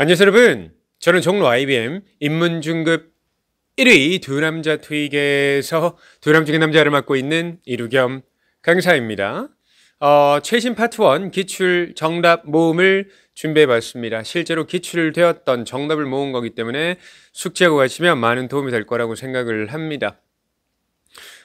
안녕하세요 여러분 저는 종로 IBM 입문중급 1위 두 남자 투익에서 두 남중의 남자를 맡고 있는 이루겸 강사입니다 어, 최신 파트 1 기출 정답 모음을 준비해 봤습니다 실제로 기출되었던 정답을 모은 거기 때문에 숙제하고 가시면 많은 도움이 될 거라고 생각을 합니다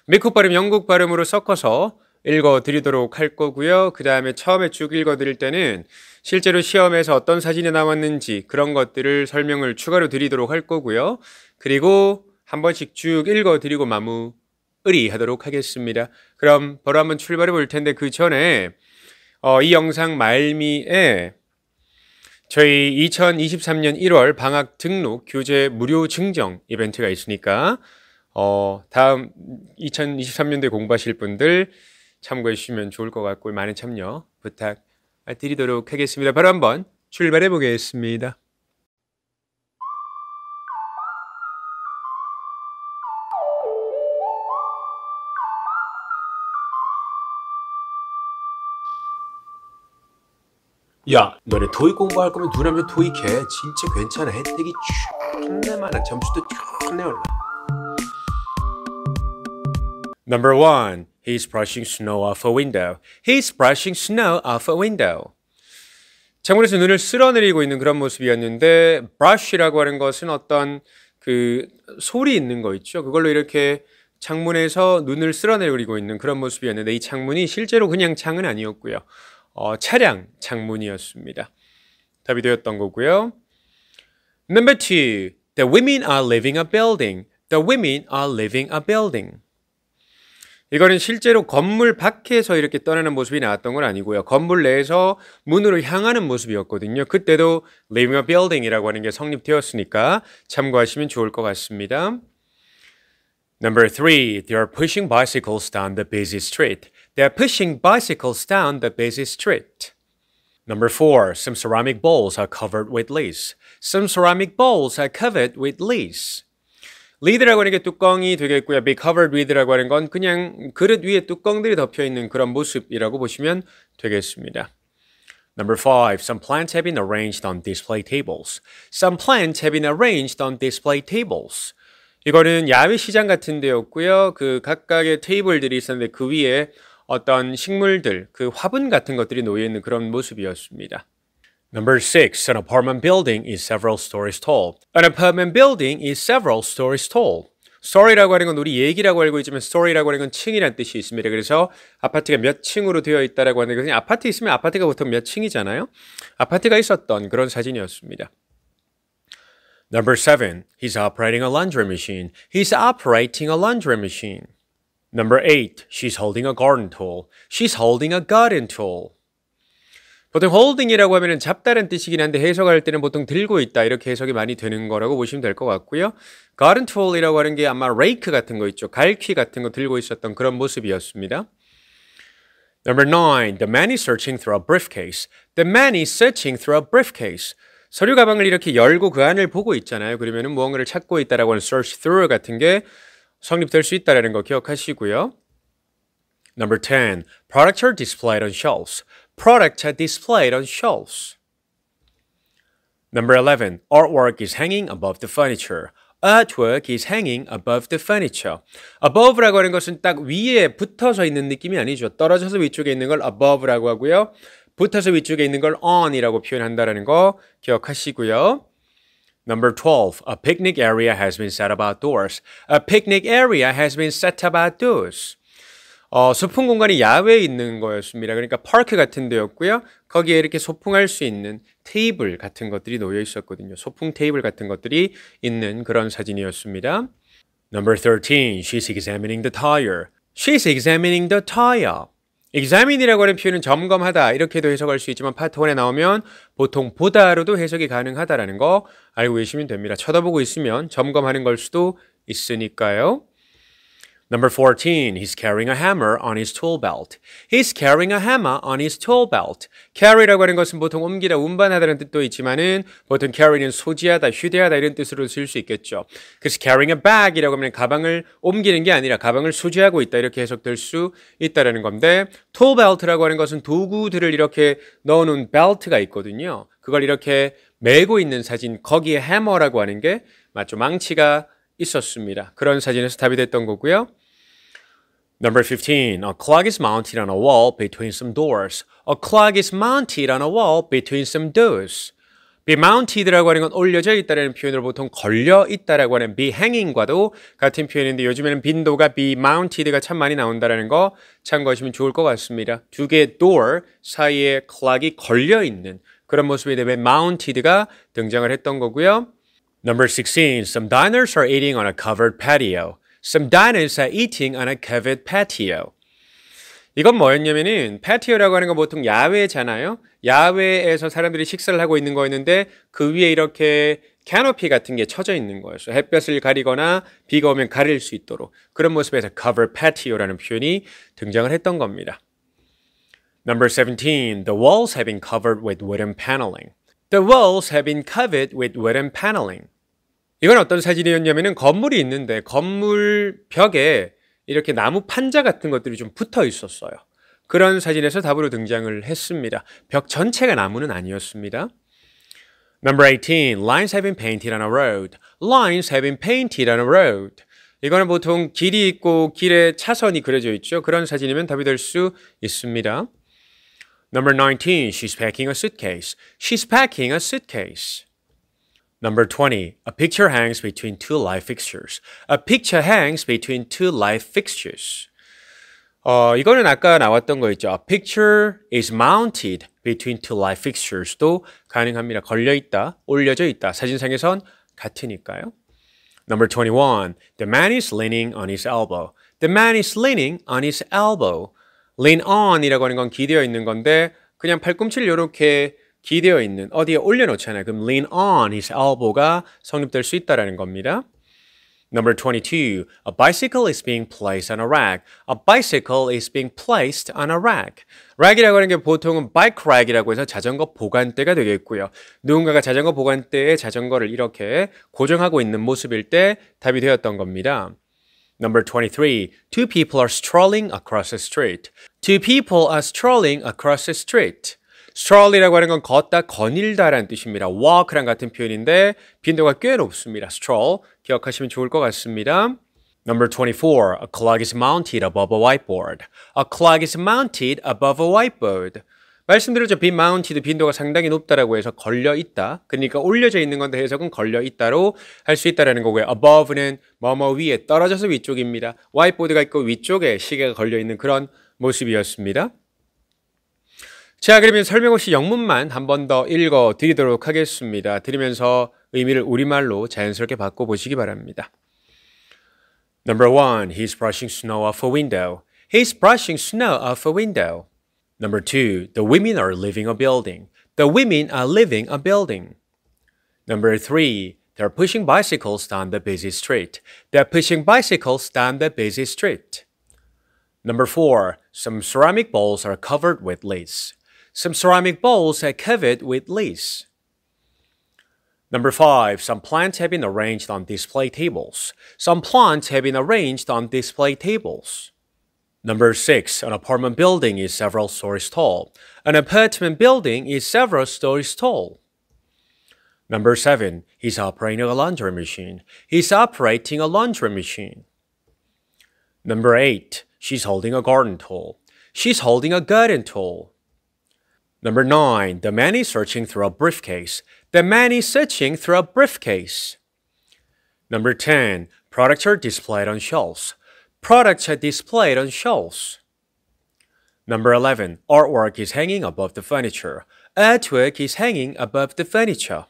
미국 발음 영국 발음으로 섞어서 읽어드리도록 할 거고요. 그 다음에 처음에 쭉 읽어드릴 때는 실제로 시험에서 어떤 사진이 나왔는지 그런 것들을 설명을 추가로 드리도록 할 거고요. 그리고 한 번씩 쭉 읽어드리고 마무리 하도록 하겠습니다. 그럼 바로 한번 출발해 볼 텐데 그 전에 어, 이 영상 말미에 저희 2023년 1월 방학 등록 교재 무료 증정 이벤트가 있으니까 어, 다음 2023년도에 공부하실 분들 참고해 주시면 좋을 것 같고 많은 참여 부탁드리도록 하겠습니다. 바로 한번 출발해 보겠습니다. 야 너네 토익 공부할 거면 두남자 토익해 진짜 괜찮아 혜택이 존나 많아 점수도 존나 올라 Number one He's brushing snow off a window. He's brushing snow off a window. 창문에서 눈을 쓸어내리고 있는 그런 모습이었는데 brush라고 하는 것은 어떤 그 소리 있는 거 있죠. 그걸로 이렇게 창문에서 눈을 쓸어내리고 있는 그런 모습이었는데 이 창문이 실제로 그냥 창은 아니었고요. 어, 차량 창문이었습니다. 답이 되었던 거고요. Number two, the women are leaving a building. The women are leaving a building. 이거는 실제로 건물 밖에서 이렇게 떠나는 모습이 나왔던 건 아니고요. 건물 내에서 문으로 향하는 모습이었거든요. 그때도 leaving a building이라고 하는 게 성립되었으니까 참고하시면 좋을 것 같습니다. Number three, they are pushing bicycles down the busy street. They are pushing bicycles down the busy street. Number four, some ceramic bowls are covered with leaves. Some ceramic bowls are covered with leaves. 리드라고 하는 게 뚜껑이 되겠고요. be covered with라고 하는 건 그냥 그릇 위에 뚜껑들이 덮여 있는 그런 모습이라고 보시면 되겠습니다. Number five, some plants have been arranged on display tables. Some plants have been arranged on display tables. 이거는 야외 시장 같은 데였고요. 그 각각의 테이블들이 있었는데 그 위에 어떤 식물들, 그 화분 같은 것들이 놓여 있는 그런 모습이었습니다. Number 6. An apartment building is several stories tall. An apartment building is several stories tall. story라고 하는 건 우리 얘기라고 알고 있지만 story라고 하는 건 층이란 뜻이 있습니다. 그래서 아파트가 몇 층으로 되어 있다라고 하는 것은 아파트 있으면 아파트가 보통 몇 층이잖아요. 아파트가 있었던 그런 사진이었습니다. Number 7. He's operating a laundry machine. He's operating a laundry machine. Number 8. She's holding a garden tool. She's holding a garden tool. 보통 holding이라고 하면 잡다는 뜻이긴 한데 해석할 때는 보통 들고 있다 이렇게 해석이 많이 되는 거라고 보시면 될 것 같고요. garden tool이라고 하는 게 아마 r a 이크 같은 거 있죠. 갈퀴 같은 거 들고 있었던 그런 모습이었습니다. Number nine, the man is searching through a briefcase. The man is searching through a briefcase. 서류 가방을 이렇게 열고 그 안을 보고 있잖아요. 그러면 무언가를 찾고 있다라고 하는 search through 같은 게 성립될 수 있다라는 거 기억하시고요. Number 10. Products are displayed on shelves. Products are displayed on shelves. Number 11. Artwork is hanging above the furniture. artwork is hanging above the furniture. above라고 하는 것은 딱 위에 붙어서 있는 느낌이 아니죠. 떨어져서 위쪽에 있는 걸 above라고 하고요. 붙어서 위쪽에 있는 걸 on이라고 표현한다는 거 기억하시고요. Number 12. A picnic area has been set up outdoors. A picnic area has been set up outdoors. 어, 소풍 공간이 야외에 있는 거였습니다. 그러니까 파크 같은 데였고요. 거기에 이렇게 소풍할 수 있는 테이블 같은 것들이 놓여 있었거든요. 소풍 테이블 같은 것들이 있는 그런 사진이었습니다. Number 13. She's examining the tire. She's examining the tire. examine이라고 하는 표현은 점검하다 이렇게도 해석할 수 있지만 파트 1에 나오면 보통 보다로도 해석이 가능하다라는 거 알고 계시면 됩니다. 쳐다보고 있으면 점검하는 걸 수도 있으니까요. Number 14, he's carrying a hammer on his tool belt. He's carrying a hammer on his tool belt. carry라고 하는 것은 보통 옮기다, 운반하다는 뜻도 있지만은 보통 carry는 소지하다, 휴대하다 이런 뜻으로 쓸 수 있겠죠. 그래서 carrying a bag이라고 하면 가방을 옮기는 게 아니라 가방을 소지하고 있다 이렇게 해석될 수 있다라는 건데 tool belt라고 하는 것은 도구들을 이렇게 넣어놓은 belt가 있거든요. 그걸 이렇게 메고 있는 사진 거기에 hammer라고 하는 게 맞죠. 망치가 있었습니다. 그런 사진에서 답이 됐던 거고요. Number 15. A clock is mounted on a wall between some doors. A clock is mounted on a wall between some doors. be mounted라고 하는 건 올려져 있다라는 표현으로 보통 걸려 있다라고 하는 be hanging과도 같은 표현인데 요즘에는 빈도가 be mounted가 참 많이 나온다라는 거 참고하시면 좋을 것 같습니다. 두 개의 door 사이에 clock이 걸려 있는 그런 모습이 되면 mounted가 등장을 했던 거고요. Number 16. Some diners are eating on a covered patio. Some diners are eating on a covered patio. 이건 뭐였냐면은 패티오라고 하는 건 보통 야외잖아요. 야외에서 사람들이 식사를 하고 있는 거였는데 그 위에 이렇게 캐노피 같은 게 쳐져 있는 거였어요. 햇볕을 가리거나 비가 오면 가릴 수 있도록 그런 모습에서 cover patio라는 표현이 등장을 했던 겁니다. Number 17. The walls have been covered with wooden paneling. The walls have been covered with wooden paneling. 이건 어떤 사진이었냐면은 건물이 있는데 건물 벽에 이렇게 나무 판자 같은 것들이 좀 붙어 있었어요. 그런 사진에서 답으로 등장을 했습니다. 벽 전체가 나무는 아니었습니다. Number 18. Lines have been painted on a road. Lines have been painted on a road. 이거는 보통 길이 있고 길에 차선이 그려져 있죠. 그런 사진이면 답이 될 수 있습니다. Number 19. She's packing a suitcase. She's packing a suitcase. Number 20. A picture hangs between two light fixtures. A picture hangs between two light fixtures. 어, 이거는 아까 나왔던 거 있죠. A picture is mounted between two light fixtures도 가능합니다. 걸려 있다, 올려져 있다. 사진상에선 같으니까요. Number 21. The man is leaning on his elbow. The man is leaning on his elbow. lean on이라고 하는 건 기대어 있는 건데 그냥 팔꿈치를 이렇게 기대어 있는 어디에 올려놓잖아요. 그럼 lean on his elbow가 성립될 수 있다라는 겁니다. Number 22. A bicycle is being placed on a rack. A bicycle is being placed on a rack. rack이라고 하는 게 보통은 bike rack이라고 해서 자전거 보관대가 되겠고요. 누군가가 자전거 보관대에 자전거를 이렇게 고정하고 있는 모습일 때 답이 되었던 겁니다. Number 23. Two people are strolling across the street. Two people are strolling across the street. 스트롤이라고 하는 건 걷다, 거닐다라는 뜻입니다. walk랑 같은 표현인데 빈도가 꽤 높습니다. stroll 기억하시면 좋을 것 같습니다. Number 24. A clock is mounted above a whiteboard. A clock is mounted above a whiteboard. 말씀드렸죠. be mounted 빈도가 상당히 높다라고 해서 걸려 있다. 그러니까 올려져 있는 건데 해석은 걸려 있다로 할 수 있다라는 거고요. above는 뭐뭐 위에 떨어져서 위쪽입니다. whiteboard가 있고 위쪽에 시계가 걸려 있는 그런 모습이었습니다. 자, 그러면 설명 없이 영문만 한더 읽어 드리도록 하겠습니다. 드리면서 의미를 우리말로 자연스럽게 바꿔 보시기 바랍니다. Number one, he's brushing snow off a window. He's brushing snow off a window. Number two, the women are leaving a building. The women are leaving a building. Number three, they're pushing bicycles down the busy street. They're pushing bicycles down the busy street. Number four, some ceramic bowls are covered with lace. Some ceramic bowls are covered with leaves. Number 5. Some plants have been arranged on display tables. Some plants have been arranged on display tables. Number 6. An apartment building is several stories tall. An apartment building is several stories tall. Number 7. He's operating a laundry machine. He's operating a laundry machine. Number 8. She's holding a garden tool. She's holding a garden tool. Number 9. The man is searching through a briefcase. The man is searching through a briefcase. Number 10. Products are displayed on shelves. Products are displayed on shelves. Number 11. Artwork is hanging above the furniture. Artwork is hanging above the furniture.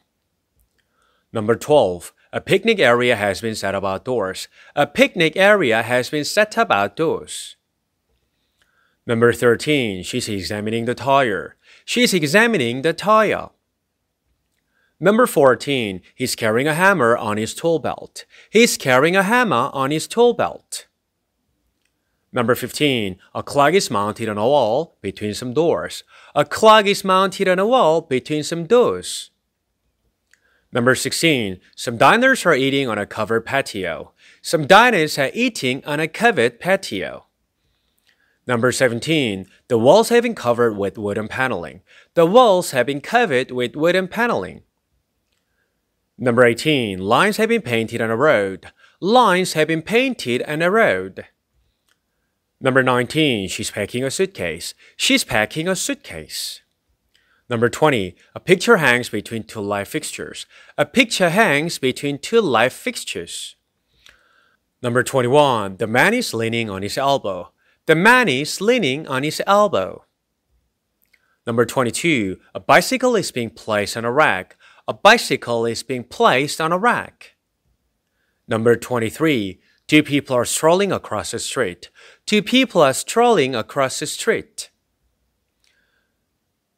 Number 12. A picnic area has been set up outdoors. A picnic area has been set up outdoors. Number 13, she's examining the tire. She's examining the tire. Number 14, he's carrying a hammer on his tool belt. He's carrying a hammer on his tool belt. Number 15, a clock is mounted on a wall between some doors. A clock is mounted on a wall between some doors. Number 16, some diners are eating on a covered patio. Some diners are eating on a covered patio. Number 17. The walls have been covered with wooden paneling. The walls have been covered with wooden paneling. Number 18. Lines have been painted on a road. Lines have been painted on a road. Number 19. She's packing a suitcase. She's packing a suitcase. Number 20. A picture hangs between two light fixtures. A picture hangs between two light fixtures. Number 21. The man is leaning on his elbow. The man is leaning on his elbow. Number 22. A bicycle is being placed on a rack. A bicycle is being placed on a rack. Number 23. Two people are strolling across the street. Two people are strolling across the street.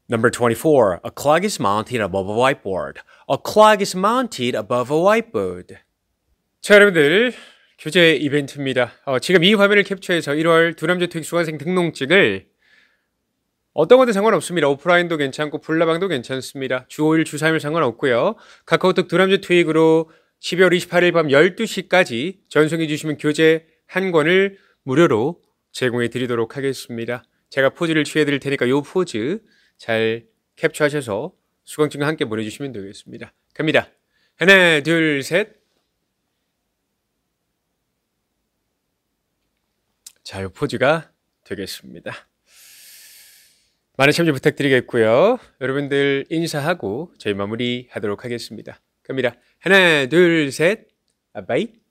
Number 24. A clock is mounted above a whiteboard. A clock is mounted above a whiteboard. 자, 여러분들 교재 이벤트입니다. 어, 지금 이 화면을 캡처해서 1월 두남자 토익 수강생 등록증을 어떤 것도 상관없습니다. 오프라인도 괜찮고 불나방도 괜찮습니다. 주 5일, 주 3일 상관없고요. 카카오톡 두남자 토익으로 12월 28일 밤 12시까지 전송해 주시면 교재 한 권을 무료로 제공해 드리도록 하겠습니다. 제가 포즈를 취해 드릴 테니까 이 포즈 잘 캡처하셔서 수강증과 함께 보내주시면 되겠습니다. 갑니다. 하나, 둘, 셋. 자유 포즈가 되겠습니다. 많은 참여 부탁드리겠고요. 여러분들 인사하고 저희 마무리 하도록 하겠습니다. 갑니다. 하나, 둘, 셋. 바이